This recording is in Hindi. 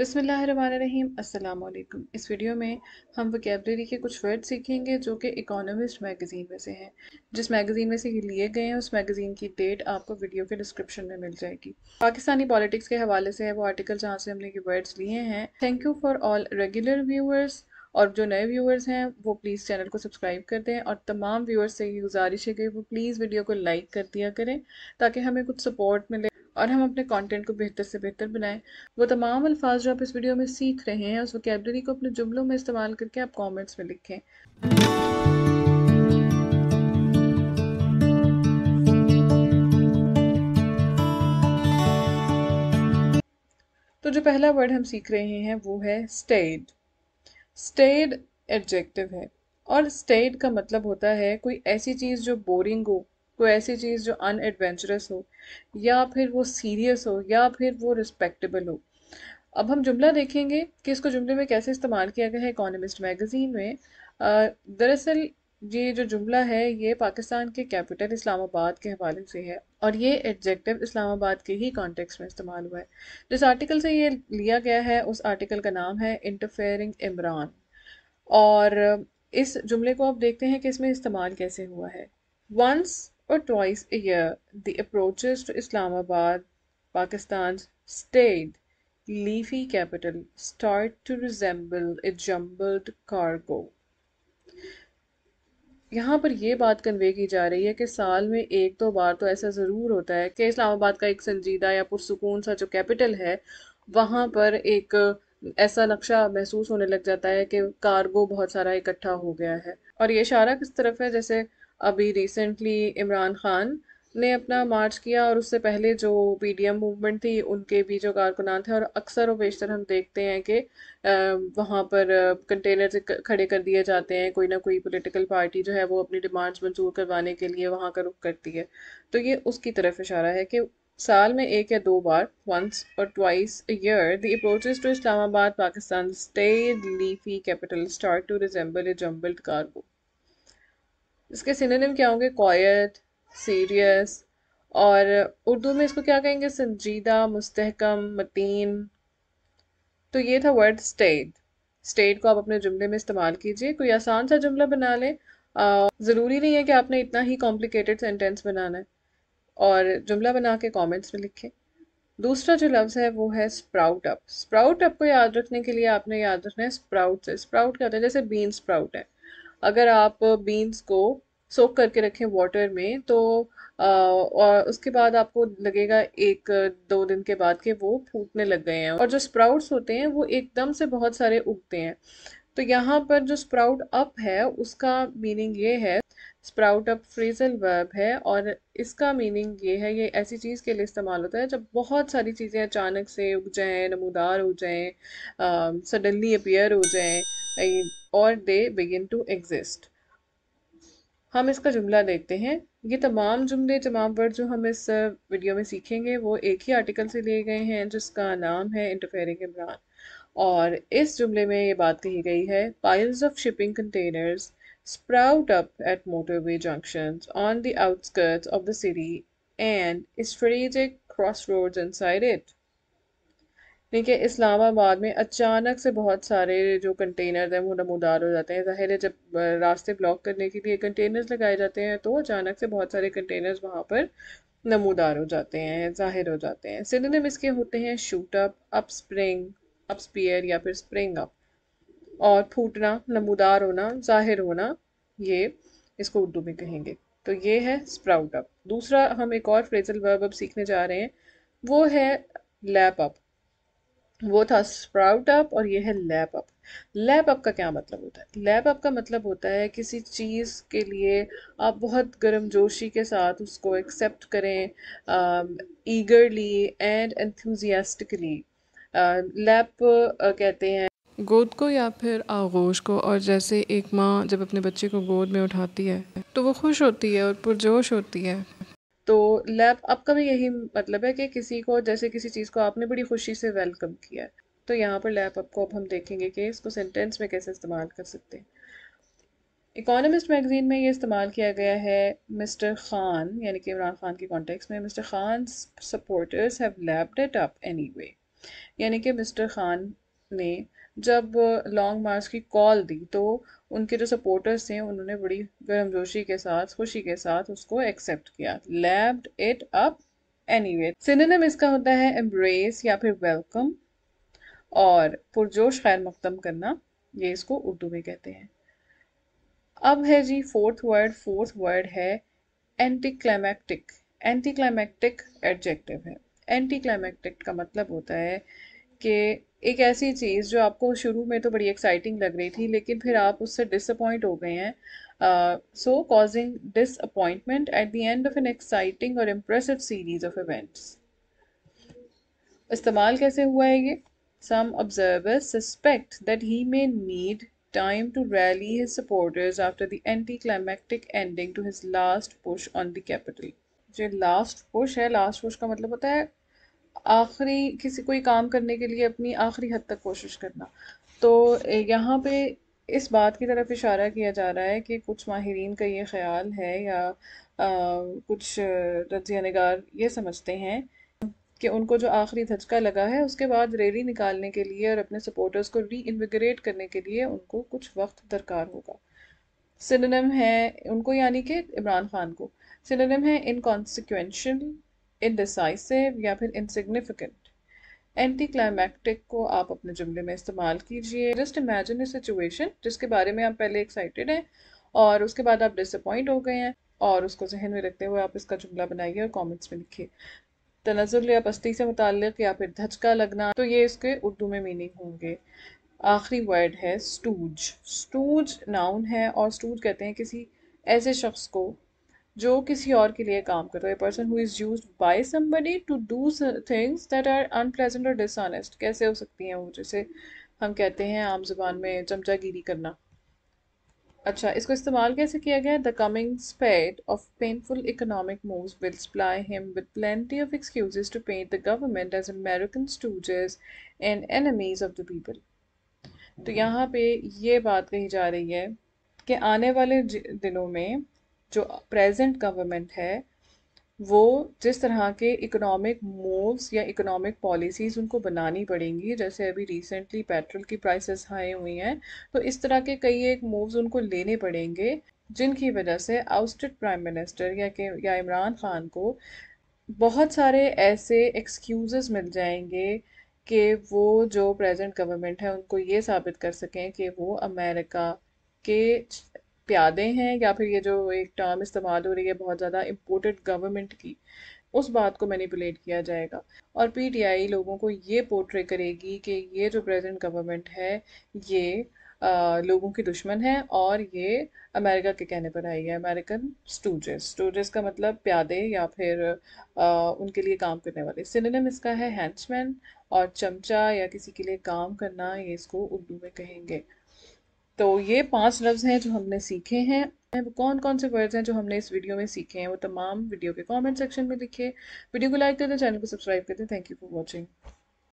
अस्सलाम अल्लाम इस वीडियो में हम वोकेबलरी के कुछ वर्ड सीखेंगे जो कि इकोनॉमिस्ट मैगज़ीन में से हैं जिस मैगज़ीन में से ये लिए गए हैं उस मैगज़ीन की डेट आपको वीडियो के डिस्क्रिप्शन में मिल जाएगी पाकिस्तानी पॉलिटिक्स के हवाले से है वो आर्टिकल जहाँ से हमने ये वर्ड्स लिए हैं thank you for all regular viewers और जो नए व्यूअर्स हैं वो प्लीज़ चैनल को सब्सक्राइब कर दें और तमाम व्यूअर्स से ये गुजारिश है कि वो प्लीज़ वीडियो को लाइक कर दिया करें ताकि हमें कुछ सपोर्ट मिले और हम अपने कंटेंट को बेहतर से बेहतर बनाएं वो तमाम अल्फाज जो आप इस वीडियो में सीख रहे हैं उस वोकेबलरी को अपने जुमलों में इस्तेमाल करके आप कॉमेंट्स में लिखें तो जो पहला वर्ड हम सीख रहे हैं वो है स्टेड स्टेड एडजेक्टिव है और स्टेड का मतलब होता है कोई ऐसी चीज़ जो बोरिंग हो कोई ऐसी चीज़ जो अनएडवेंचरस हो या फिर वो सीरियस हो या फिर वो रिस्पेक्टेबल हो अब हम जुमला देखेंगे कि इसको जुमले में कैसे इस्तेमाल किया गया है इकोनॉमिस्ट मैगज़ीन में दरअसल ये जो जुमला है ये पाकिस्तान के कैपिटल इस्लामाबाद के हवाले से है और ये एडजेक्टिव इस्लामाबाद के ही कॉन्टेक्स्ट में इस्तेमाल हुआ है जिस आर्टिकल से ये लिया गया है उस आर्टिकल का नाम है इंटरफेयरिंग इमरान और इस जुमले को आप देखते हैं कि इसमें इस्तेमाल कैसे हुआ है once or twice a year, the approaches to Islamabad, Pakistan's staid, leafy capital, start to resemble a jumbled cargo. यहाँ पर यह बात कन्वे की जा रही है कि साल में एक दो बार तो ऐसा ज़रूर होता है कि इस्लामाबाद का एक संजीदा या पुरसकून सा जो कैपिटल है वहाँ पर एक ऐसा नक्शा महसूस होने लग जाता है कि कार्गो बहुत सारा इकट्ठा हो गया है और ये इशारा किस तरफ है जैसे अभी रिसेंटली इमरान खान ने अपना मार्च किया और उससे पहले जो एम मूवमेंट थी उनके भी जो कारकुनान थे और अक्सर व बेशतर हम देखते हैं कि वहाँ पर कंटेनर खड़े कर दिए जाते हैं कोई ना कोई पॉलिटिकल पार्टी जो है वो अपनी डिमांड्स मंजूर करवाने के लिए वहाँ का रुख करती है तो ये उसकी तरफ इशारा है कि साल में एक या दो बार वंस और twice year the approach to Islamabad Pakistan state leafy capital start to resemble a jumbled cargo इसके सिनोनिम क्या होंगे कोयत सीरियस और उर्दू में इसको क्या कहेंगे संजीदा मुस्तकम मतीन तो ये था वर्ड स्टेट स्टेट को आप अपने जुमले में इस्तेमाल कीजिए कोई आसान सा जुमला बना लें ज़रूरी नहीं है कि आपने इतना ही कॉम्प्लिकेटेड सेंटेंस बनाना है और जुमला बना के कॉमेंट्स में लिखें दूसरा जो लफ्ज़ है वो है स्प्राउट अप स्प्राउट अप को याद रखने के लिए आपने याद रखना है स्प्राउट से स्प्राउट क्या होता है जैसे बीन स्प्राउट है अगर आप बीन्स को सोख करके रखें वाटर में तो आ, और उसके बाद आपको लगेगा एक दो दिन के बाद के वो फूटने लग गए हैं और जो स्प्राउट्स होते हैं वो एकदम से बहुत सारे उगते हैं तो यहाँ पर जो स्प्राउट अप है उसका मीनिंग ये है स्प्राउट अप फ्रेजल वर्ब है और इसका मीनिंग ये है ये ऐसी चीज़ के लिए इस्तेमाल होता है जब बहुत सारी चीज़ें अचानक से उग जाएँ नमूदार हो जाएँ सडनली अपियर हो जाएँ और दे बिगिन टू एग्जिस्ट हम इसका जुमला देखते हैं ये तमाम जुमले तमाम वर्ड जो हम इस वीडियो में सीखेंगे वो एक ही आर्टिकल से लिए गए हैं जिसका नाम है इंटरफेयरिंग इमरान और इस जुमले में ये बात कही गई है piles of shipping containers sprout up at motorway junctions on the outskirts of the city and strategic crossroads inside it. ठीक है इस्लामाबाद में अचानक से बहुत सारे जो कंटेनर हैं वो नमोदार हो जाते हैं जाहिर है जब रास्ते ब्लॉक करने के लिए कंटेनर्स लगाए जाते हैं तो अचानक से बहुत सारे कंटेनर्स वहाँ पर नमोदार हो जाते हैं जाहिर हो जाते हैं सिनेम इसके होते हैं shoot up up spring up spear या फिर स्प्रिंग अप और फूटना नमूदार होना ज़ाहिर होना ये इसको उर्दू में कहेंगे तो ये है स्प्राउट अप दूसरा हम एक और फ्रेजल वर्ब अब सीखने जा रहे हैं वो है लैप अप वो था स्प्राउट अप और ये है लैप अप लैप अप का क्या मतलब होता है लैप अप का मतलब होता है किसी चीज़ के लिए आप बहुत गर्म जोशी के साथ उसको एक्सेप्ट करें ईगरली एंड एंथ्यूजियास्टिकली लैप कहते हैं गोद को या फिर आगोश को और जैसे एक माँ जब अपने बच्चे को गोद में उठाती है तो वो खुश होती है और पुरजोश होती है तो लैब आपका भी यही मतलब है कि किसी को जैसे किसी चीज़ को आपने बड़ी खुशी से वेलकम किया है तो यहाँ पर लैब आपको अब हम देखेंगे कि इसको सेंटेंस में कैसे इस्तेमाल कर सकते हैं इकोनॉमिस्ट मैगज़ीन में ये इस्तेमाल किया गया है मिस्टर ख़ान यानी कि इमरान ख़ान के कॉन्टेक्स में mister Khan supporters have lapped it up anyway यानी कि मिस्टर ख़ान ने जब लॉन्ग मार्च की कॉल दी तो उनके जो सपोर्टर्स थे उन्होंने बड़ी गर्मजोशी के साथ खुशी के साथ उसको एक्सेप्ट किया lapped it up anyway synonym इसका होता है एम्ब्रेस या फिर वेलकम और पुरजोश खैर मकदम करना ये इसको उर्दू में कहते हैं अब है जी फोर्थ वर्ड फोर्थ वर्ड है anticlimactic anticlimactic adjective है एंटी क्लाइमैक्टिक का मतलब होता है कि एक ऐसी चीज़ जो आपको शुरू में तो बड़ी एक्साइटिंग लग रही थी लेकिन फिर आप उससे डिसअपॉइंट हो गए हैं so causing disappointment at the end of an exciting और इम्प्रेसिव सीरीज ऑफ इवेंट्स इस्तेमाल कैसे हुआ है ये some observers suspect that he may need time to rally his supporters after the anti anticlimactic ending to his last push on the capital जो लास्ट पुश है लास्ट पुश का मतलब होता है आखिरी किसी कोई काम करने के लिए अपनी आखिरी हद तक कोशिश करना तो यहाँ पे इस बात की तरफ इशारा किया जा रहा है कि कुछ माहरीन का ये ख्याल है या आ, कुछ रजिया नगार ये समझते हैं कि उनको जो आखिरी धचका लगा है उसके बाद रैली निकालने के लिए और अपने सपोर्टर्स को री इन्विग्रेट करने के लिए उनको कुछ वक्त दरकार होगा सिनेम है उनको यानी कि इमरान खान को सिनेम है इनकॉन्सिक्वेंशल इनडिसाइसिव या फिर इनसिग्निफिकेंट एंटी क्लाइमैक्टिक को आप अपने जुमले में इस्तेमाल कीजिए जस्ट इमेजिन ए सिचुएशन जिसके बारे में आप पहले एक्साइटेड हैं और उसके बाद आप डिसअपॉइंट हो गए हैं और उसको जहन में रखते हुए आप इसका जुमला बनाइए और कॉमेंट्स में लिखिए तनजुल या पस्ती से मुतक या फिर धचका लगना तो ये इसके उर्दू में मीनिंग होंगे आखिरी वर्ड है स्टूज स्टूज नाउन है और स्टूज कहते हैं किसी ऐसे शख्स को जो किसी और के लिए काम करता है person who is used by somebody to do things that are unpleasant और डिसऑनेस्ट कैसे हो सकती हैं वो जैसे हम कहते हैं आम जबान में चमचागिरी करना अच्छा इसको इस्तेमाल कैसे किया गया the coming spate of painful economic moves will supply him with plenty of excuses to paint the government as American stooges and enemies of the people तो यहाँ पे ये बात कही जा रही है कि आने वाले दिनों में जो प्रेजेंट गवर्नमेंट है वो जिस तरह के इकोनॉमिक मूव्स या इकोनॉमिक पॉलिसीज़ उनको बनानी पड़ेंगी जैसे अभी रिसेंटली पेट्रोल की प्राइसेस हाई हुई हैं तो इस तरह के कई एक मूव्स उनको लेने पड़ेंगे जिनकी वजह से आउस्टेड प्राइम मिनिस्टर या के या इमरान खान को बहुत सारे ऐसे एक्सक्यूज़ मिल जाएंगे कि वो जो प्रेजेंट गवर्नमेंट है उनको ये साबित कर सकें कि वो अमेरिका के प्यादे हैं या फिर ये जो एक टर्म इस्तेमाल हो रही है बहुत ज़्यादा इम्पोर्टेड गवर्नमेंट की उस बात को मैनिपुलेट किया जाएगा और पीटीआई लोगों को ये पोर्ट्रे करेगी कि ये जो प्रेजेंट गवर्नमेंट है ये आ, लोगों की दुश्मन है और ये अमेरिका के कहने पर आई है अमेरिकन स्टूजेस स्टूजेस का मतलब प्यादे या फिर आ, उनके लिए काम करने वाले सिनेम इसका है हैंचमैन और चमचा या किसी के लिए काम करना ये इसको उर्दू में कहेंगे तो ये पांच लफ्ज़ हैं जो हमने सीखे हैं कौन कौन से वर्ड्स हैं जो हमने इस वीडियो में सीखे हैं वो तमाम वीडियो के कमेंट सेक्शन में लिखे वीडियो को लाइक करते चैनल को सब्सक्राइब करते थैंक यू फॉर वॉचिंग